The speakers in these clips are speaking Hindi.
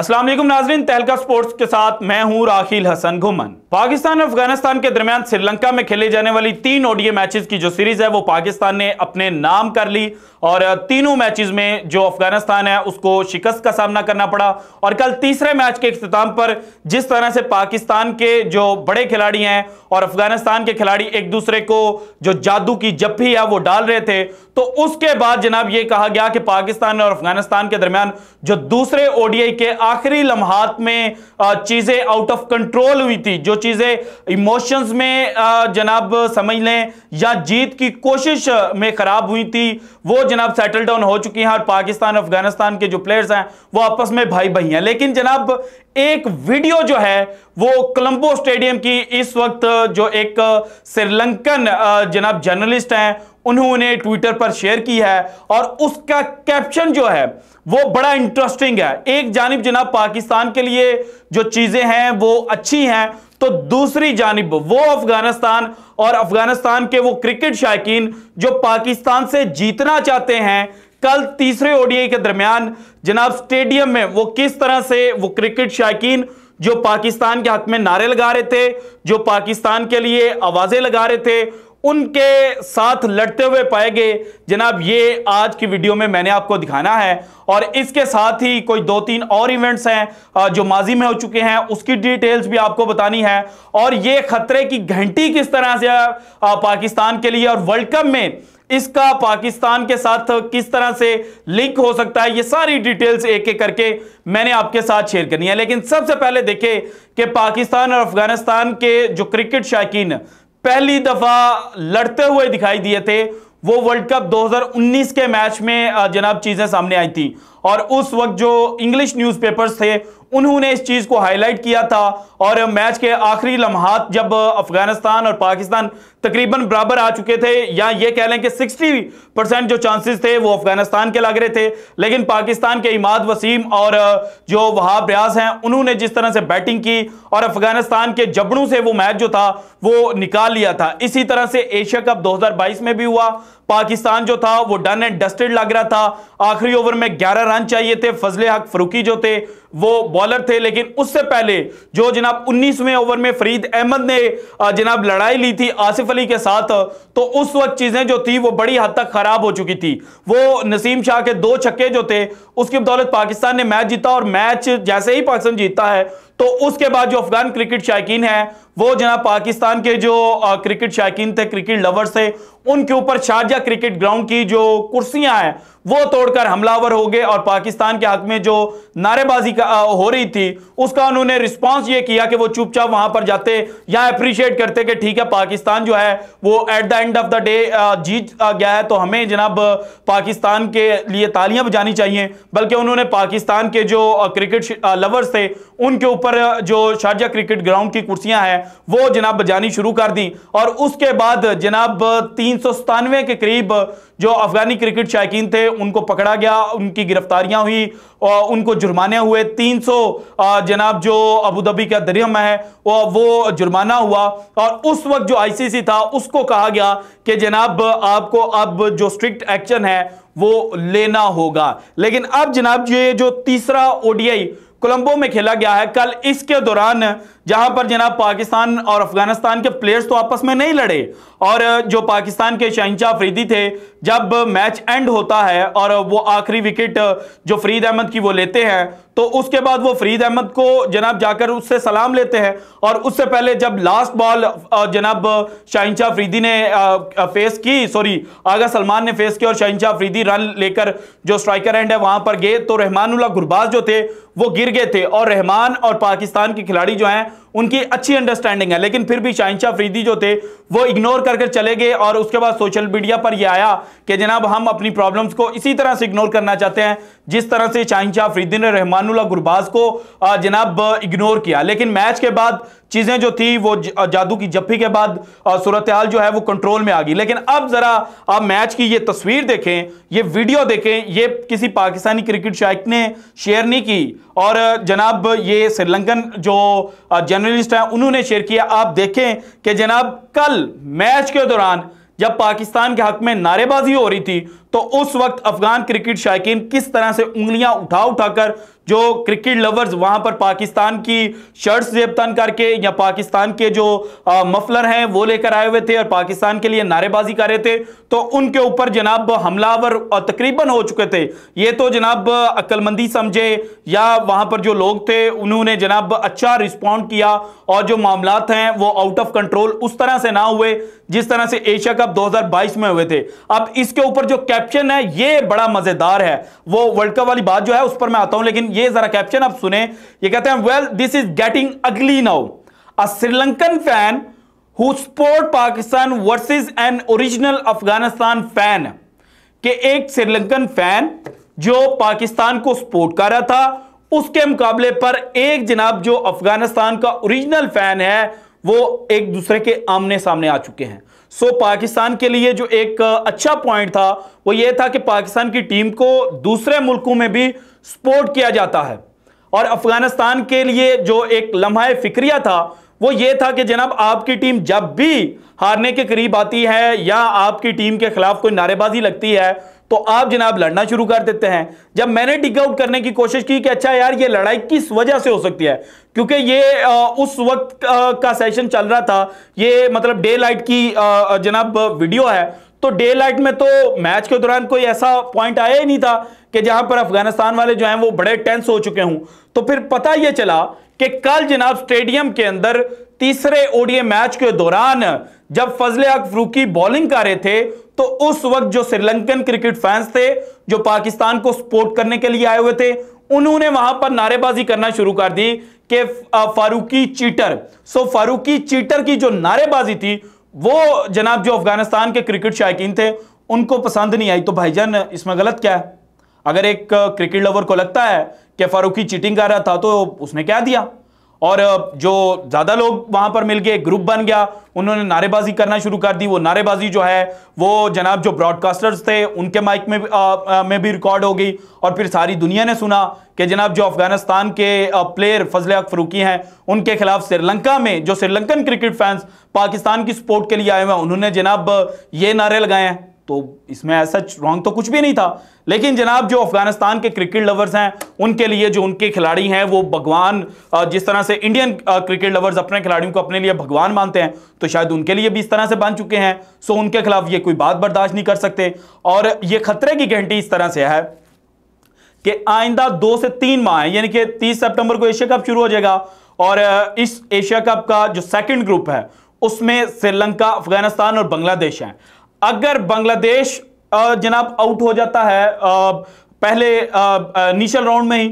असलम नाजरीन तहलका स्पोर्ट्स के साथ मैं हूं राखिल हसन घुमन पाकिस्तान और अफगानिस्तान के दरमियान श्रीलंका में खेले जाने वाली तीन ओडीए मैचेस की जो सीरीज है वो पाकिस्तान ने अपने नाम कर ली और तीनों मैचेस में जो अफगानिस्तान है उसको शिकस्त का सामना करना पड़ा और कल तीसरे मैच के अख्ताम पर जिस तरह से पाकिस्तान के जो बड़े खिलाड़ी हैं और अफगानिस्तान के खिलाड़ी एक दूसरे को जो जादू की जप्फी है वो डाल रहे थे तो उसके बाद जनाब ये कहा गया कि पाकिस्तान और अफगानिस्तान के दरमियान जो दूसरे ओडीआई के आखिरी लम्हात में चीजें आउट ऑफ कंट्रोल हुई थी जो चीज़ें इमोशंस में जनाब समझ लें या जीत की कोशिश में ख़राब हुई थी वो जनाब सेटल डाउन हो चुकी हैं और पाकिस्तान अफगानिस्तान के जो प्लेयर्स हैं वो आपस में भाई भाई हैं लेकिन जनाब एक वीडियो जो है वो कोलंबो स्टेडियम की इस वक्त जो एक श्रीलंकन जनाब जर्नलिस्ट हैं उन्होंने ट्विटर पर शेयर की है और उसका कैप्शन जो है वो बड़ा इंटरेस्टिंग है एक जानब जनाब पाकिस्तान के लिए जो चीज़ें हैं वो अच्छी हैं तो दूसरी जानब वो अफगानिस्तान और अफगानिस्तान के वो क्रिकेट शायकीन जो पाकिस्तान से जीतना चाहते हैं कल तीसरे ओडीआई के दरमियान जनाब स्टेडियम में वो किस तरह से वो क्रिकेट शायकीन जो पाकिस्तान के हक में नारे लगा रहे थे जो पाकिस्तान के लिए आवाजें लगा रहे थे उनके साथ लड़ते हुए पाए गए जनाब ये आज की वीडियो में मैंने आपको दिखाना है और इसके साथ ही कोई दो तीन और इवेंट्स हैं जो माजी में हो चुके हैं उसकी डिटेल्स भी आपको बतानी है और ये खतरे की घंटी किस तरह से पाकिस्तान के लिए और वर्ल्ड कप में इसका पाकिस्तान के साथ किस तरह से लिंक हो सकता है ये सारी डिटेल्स एक एक करके मैंने आपके साथ शेयर करनी है लेकिन सबसे पहले देखे कि पाकिस्तान और अफगानिस्तान के जो क्रिकेट शायकीन पहली दफा लड़ते हुए दिखाई दिए थे वो वर्ल्ड कप 2019 के मैच में जनाब चीजें सामने आई थी और उस वक्त जो इंग्लिश न्यूज़पेपर्स थे उन्होंने इस चीज़ को हाईलाइट किया था और मैच के आखिरी लम्हात जब अफगानिस्तान और पाकिस्तान तकरीबन बराबर आ चुके थे या ये कह लें कि 60 परसेंट जो चांसेस थे वो अफगानिस्तान के लग रहे थे लेकिन पाकिस्तान के इमाद वसीम और जो वहाब रियाज हैं उन्होंने जिस तरह से बैटिंग की और अफगानिस्तान के जबड़ों से वो मैच जो था वो निकाल लिया था इसी तरह से एशिया कप दो में भी हुआ पाकिस्तान जो था वो डन एंड डस्टेड लग रहा था आखिरी ओवर में 11 रन चाहिए थे फजले हक फरूकी जो थे वो बॉलर थे लेकिन उससे पहले जो जनाब 19वें ओवर में फरीद अहमद ने जनाब लड़ाई ली थी आसिफ अली के साथ तो उस वक्त चीजें जो थी वो बड़ी हद तक खराब हो चुकी थी वो नसीम शाह के दो छक्के जो थे उसकी बदौलत पाकिस्तान ने मैच जीता और मैच जैसे ही पाकिस्तान जीतता है तो उसके बाद जो अफगान क्रिकेट शायकीन है वो जना पाकिस्तान के जो क्रिकेट शायकीन थे क्रिकेट लवर्स थे उनके ऊपर शारजा क्रिकेट ग्राउंड की जो कुर्सियां हैं वो तोड़कर हमलावर हो गए और पाकिस्तान के हक में जो नारेबाजी हो रही थी उसका उन्होंने रिस्पॉन्स ये किया कि वो चुपचाप वहां पर जाते या अप्रिशिएट करते कि ठीक है पाकिस्तान जो है वो at the end of the day जीत गया है तो हमें जनाब पाकिस्तान के लिए तालियां बजानी चाहिए बल्कि उन्होंने पाकिस्तान के जो क्रिकेट लवर्स थे उनके ऊपर जो शारजा क्रिकेट ग्राउंड की कुर्सियां हैं वो जनाब बजानी शुरू कर दी और उसके बाद जनाब तीन के करीब जो अफगानी क्रिकेट शायकीन थे उनको पकड़ा गया उनकी गिरफ्तारियां हुई और उनको जुर्माने हुए 300 जनाब जो अबू धाबी का दरियम है वो जुर्माना हुआ और उस वक्त जो आईसीसी था उसको कहा गया कि जनाब आपको अब जो स्ट्रिक्ट एक्शन है वो लेना होगा लेकिन अब जनाब ये जो तीसरा ओडीआई कोलंबो में खेला गया है कल इसके दौरान जहां पर जनाब पाकिस्तान और अफगानिस्तान के प्लेयर्स तो आपस में नहीं लड़े और जो पाकिस्तान के शहनशाह फरीदी थे जब मैच एंड होता है और वो आखिरी विकेट जो फरीद अहमद की वो लेते हैं तो उसके बाद वो फरीद अहमद को जनाब जाकर उससे सलाम लेते हैं और उससे पहले जब लास्ट बॉल जनाब शाहिनशाह फरीदी ने फेस की सॉरी आगा सलमान ने फेस की और शाहिनशाह फरीदी रन लेकर जो स्ट्राइकर एंड है वहां पर गए तो रहमानुल्ला गुरबाज जो थे वो गिर गए थे और रहमान और पाकिस्तान के खिलाड़ी जो हैं उनकी अच्छी अंडरस्टैंडिंग है लेकिन फिर भी शाहिशा फ्रीदी जो थे वो इग्नोर करके चले गए और उसके बाद सोशल मीडिया पर यह आया कि जनाब हम अपनी प्रॉब्लम्स को इसी तरह से इग्नोर करना चाहते हैं जिस तरह से शाहिनशाह फरीदी ने रहमानुल्ला गुरबाज को जनाब इग्नोर किया लेकिन मैच के बाद चीज़ें जो थी वो जादू की जफ्फी के बाद सूरत हाल जो है वो कंट्रोल में आ गई लेकिन अब ज़रा आप मैच की ये तस्वीर देखें ये वीडियो देखें ये किसी पाकिस्तानी क्रिकेट शायक ने शेयर नहीं की और जनाब ये श्रीलंकन जो जर्नलिस्ट हैं उन्होंने शेयर किया आप देखें कि जनाब कल मैच के दौरान जब पाकिस्तान के हक में नारेबाजी हो रही थी तो उस वक्त अफगान क्रिकेट शायकीन किस तरह से उंगलियां उठा उठाकर जो क्रिकेट लवर्स वहां पर पाकिस्तान की शर्ट्स तन करके या पाकिस्तान के जो आ, मफलर हैं वो लेकर आए हुए थे और पाकिस्तान के लिए नारेबाजी कर रहे थे तो उनके ऊपर जनाब हमलावर तकरीबन हो चुके थे ये तो जनाब अक्लमंदी समझे या वहां पर जो लोग थे उन्होंने जनाब अच्छा रिस्पॉन्ड किया और जो मामला हैं वो आउट ऑफ कंट्रोल उस तरह से ना हुए जिस तरह से एशिया कप दो में हुए थे अब इसके ऊपर जो कैप कैप्शन है ये बड़ा मजेदार है वो वर्ल्ड कप वाली बात जो है उस पर मैं आता हूं लेकिन ये जरा कैप्शन आप सुने ये कहते हैं well this is getting ugly now a Sri Lankan fan who support Pakistan versus an original Afghanistan fan के एक श्रीलंकन फैन जो पाकिस्तान को सपोर्ट कर रहा था उसके मुकाबले पर एक जनाब जो अफगानिस्तान का ओरिजिनल फैन है वो एक दूसरे के आमने सामने आ चुके हैं सो पाकिस्तान के लिए जो एक अच्छा पॉइंट था वो ये था कि पाकिस्तान की टीम को दूसरे मुल्कों में भी सपोर्ट किया जाता है और अफगानिस्तान के लिए जो एक लम्हा फिक्रिया था वो ये था कि जनाब आपकी टीम जब भी हारने के करीब आती है या आपकी टीम के खिलाफ कोई नारेबाजी लगती है तो आप जनाब लड़ना शुरू कर देते हैं जब मैंने डिग आउट करने की कोशिश की कि अच्छा यार ये लड़ाई किस वजह से हो सकती है क्योंकि ये आ, उस वक्त आ, का सेशन चल रहा था ये मतलब डे लाइट की जनाब वीडियो है तो डे लाइट में तो मैच के दौरान कोई ऐसा पॉइंट आया ही नहीं था कि जहां पर अफगानिस्तान वाले जो हैं वो बड़े टेंस हो चुके हूं तो फिर पता यह चला कि कल जनाब स्टेडियम के अंदर तीसरे ओडीए मैच के दौरान जब फजले हक फ्रूकी बॉलिंग कर रहे थे तो उस वक्त जो श्रीलंकन क्रिकेट फैंस थे जो पाकिस्तान को सपोर्ट करने के लिए आए हुए थे उन्होंने वहां पर नारेबाजी करना शुरू कर दी कि Farooqi cheater so Farooqi cheater की जो नारेबाजी थी वो जनाब जो अफगानिस्तान के क्रिकेट शायकीन थे उनको पसंद नहीं आई तो भाईजान इसमें गलत क्या है अगर एक क्रिकेट लवर को लगता है कि फारूकी चीटिंग कर रहा था तो उसने क्या दिया और जो ज़्यादा लोग वहाँ पर मिल गए ग्रुप बन गया उन्होंने नारेबाजी करना शुरू कर दी वो नारेबाजी जो है वो जनाब जो ब्रॉडकास्टर्स थे उनके माइक में आ, आ, में भी रिकॉर्ड हो गई और फिर सारी दुनिया ने सुना कि जनाब जो अफगानिस्तान के प्लेयर फजल हक फरूकी हैं उनके खिलाफ श्रीलंका में जो श्रीलंकन क्रिकेट फैंस पाकिस्तान की सपोर्ट के लिए आए हुए हैं उन्होंने जनाब ये नारे लगाए हैं तो इसमें ऐसा रॉन्ग तो कुछ भी नहीं था लेकिन जनाब जो अफगानिस्तान के क्रिकेट लवर्स हैं उनके लिए जो उनके खिलाड़ी हैं वो भगवान जिस तरह से इंडियन क्रिकेट लवर्स अपने खिलाड़ियों को अपने लिए भगवान मानते हैं तो शायद उनके लिए भी इस तरह से बन चुके हैं सो उनके खिलाफ ये कोई बात बर्दाश्त नहीं कर सकते और ये खतरे की गारंटी इस तरह से है कि आइंदा दो से तीन माह है यानी कि तीस सितंबर को एशिया कप शुरू हो जाएगा और इस एशिया कप का जो सेकेंड ग्रुप है उसमें श्रीलंका अफगानिस्तान और बांग्लादेश हैं अगर बांग्लादेश जनाब आउट हो जाता है पहले निशल राउंड में ही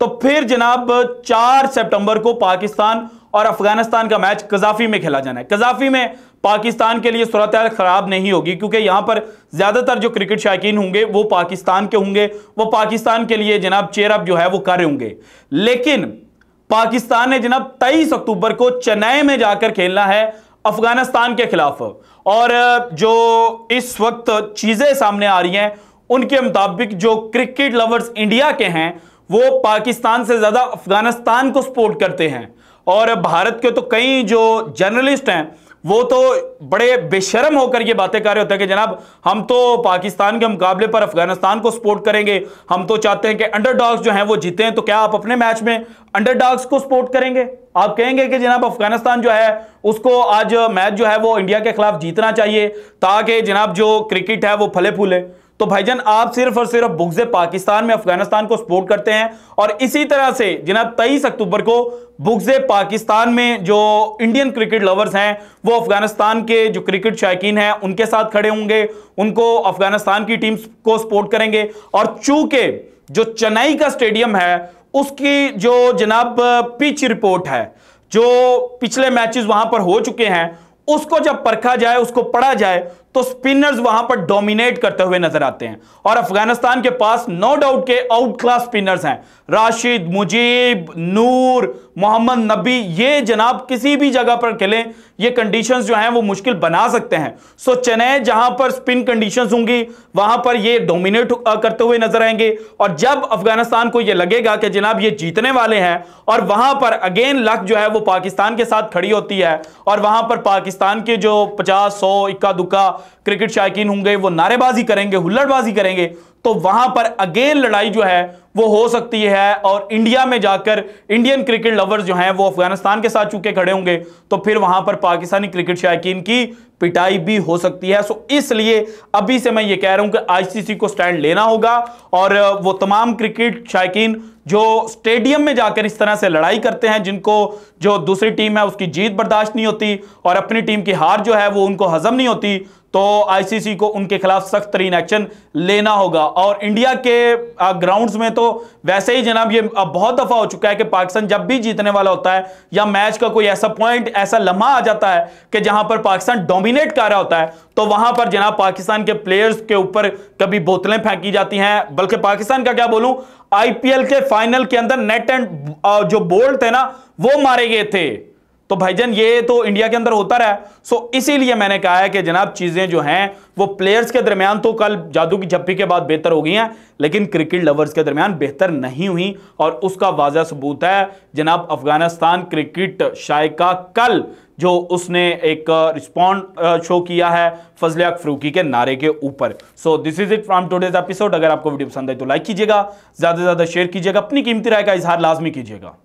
तो फिर जनाब चार सितंबर को पाकिस्तान और अफगानिस्तान का मैच कजाफी में खेला जाना है कजाफी में पाकिस्तान के लिए सूरत खराब नहीं होगी क्योंकि यहां पर ज्यादातर जो क्रिकेट शायकीन होंगे वो पाकिस्तान के होंगे वो पाकिस्तान के लिए जनाब चेयरअप जो है वो कर रहे होंगे लेकिन पाकिस्तान ने जनाब तेईस अक्टूबर को चेन्नई में जाकर खेलना है अफगानिस्तान के खिलाफ और जो इस वक्त चीज़ें सामने आ रही हैं उनके मुताबिक जो क्रिकेट लवर्स इंडिया के हैं वो पाकिस्तान से ज़्यादा अफगानिस्तान को सपोर्ट करते हैं और भारत के तो कई जो जर्नलिस्ट हैं वो तो बड़े बेशरम होकर ये बातें कर रहे होते हैं कि जनाब हम तो पाकिस्तान के मुकाबले पर अफगानिस्तान को सपोर्ट करेंगे हम तो चाहते हैं कि अंडर जो हैं वो जीते हैं तो क्या आप अपने मैच में अंडर को सपोर्ट करेंगे आप कहेंगे कि जनाब अफगानिस्तान जो है उसको आज मैच जो है वो इंडिया के खिलाफ जीतना चाहिए ताकि जनाब जो क्रिकेट है वो फले फूले तो भाईजान आप सिर्फ और सिर्फ बुग्जे पाकिस्तान में अफगानिस्तान को सपोर्ट करते हैं और इसी तरह से जनाब तेईस अक्टूबर को बुग्जे पाकिस्तान में जो इंडियन क्रिकेट लवर्स हैं वो अफगानिस्तान के जो क्रिकेट शायकीन हैं उनके साथ खड़े होंगे उनको अफगानिस्तान की टीम को सपोर्ट करेंगे और चूंकि जो चेन्नई का स्टेडियम है उसकी जो जनाब पिच रिपोर्ट है जो पिछले मैचेस वहां पर हो चुके हैं उसको जब परखा जाए उसको पढ़ा जाए तो स्पिनर्स वहां पर डोमिनेट करते हुए नजर आते हैं और अफगानिस्तान के पास नो डाउट के आउट क्लास स्पिनर्स हैं राशिद मुजीब नूर मोहम्मद नबी ये जनाब किसी भी जगह पर खेलें ये कंडीशंस जो हैं वो मुश्किल बना सकते हैं सो चेन्नई जहां पर स्पिन कंडीशंस होंगी वहां पर ये डोमिनेट करते हुए नजर आएंगे और जब अफगानिस्तान को ये लगेगा कि जनाब ये जीतने वाले हैं और वहां पर अगेन लक जो है वो पाकिस्तान के साथ खड़ी होती है और वहां पर पाकिस्तान के जो पचास सौ इक्का दुक्का क्रिकेट शायकीन होंगे वो नारेबाजी करेंगे हुल्लड़बाजी करेंगे तो वहां पर अगेन लड़ाई जो है वो हो सकती है और इंडिया में जाकर इंडियन क्रिकेट लवर्स जो हैं वो अफगानिस्तान के साथ चुके खड़े होंगे तो फिर वहां पर पाकिस्तानी क्रिकेट शायकीन की पिटाई भी हो सकती है सो इसलिए अभी से मैं ये कह रहा हूं कि आईसीसी को स्टैंड लेना होगा और वो तमाम क्रिकेट शायकीन जो स्टेडियम में जाकर इस तरह से लड़ाई करते हैं जिनको जो दूसरी टीम है उसकी जीत बर्दाश्त नहीं होती और अपनी टीम की हार जो है वो उनको हजम नहीं होती तो आईसीसी को उनके खिलाफ सख्त तरीन एक्शन लेना होगा और इंडिया के ग्राउंड्स में तो वैसे ही जनाब ये बहुत दफ़ा हो चुका है कि पाकिस्तान जब भी जीतने वाला होता है या मैच का कोई ऐसा पॉइंट ऐसा लम्हा आ जाता है कि जहां पर पाकिस्तान डोमिनेट कर रहा होता है तो वहां पर जनाब पाकिस्तान के प्लेयर्स के ऊपर कभी बोतलें फेंकी जाती हैं बल्कि पाकिस्तान का क्या बोलूं आईपीएल के फाइनल के अंदर नेट एंड जो बोल्ट थे ना वो मारे गए थे तो भाईजन ये तो इंडिया के अंदर होता रहा सो इसीलिए मैंने कहा है कि जनाब चीज़ें जो हैं वो प्लेयर्स के दरमियान तो कल जादू की झप्पी के बाद बेहतर हो गई हैं लेकिन क्रिकेट लवर्स के दरमियान बेहतर नहीं हुई और उसका वाजह सबूत है जनाब अफगानिस्तान क्रिकेट शाय का कल जो उसने एक रिस्पॉन्ड शो किया है फजल फ्रूकी के नारे के ऊपर so this is it from today's episode अगर आपको वीडियो पसंद आए तो लाइक कीजिएगा ज़्यादा से ज़्यादा शेयर कीजिएगा अपनी कीमती राय का इजहार लाजमी कीजिएगा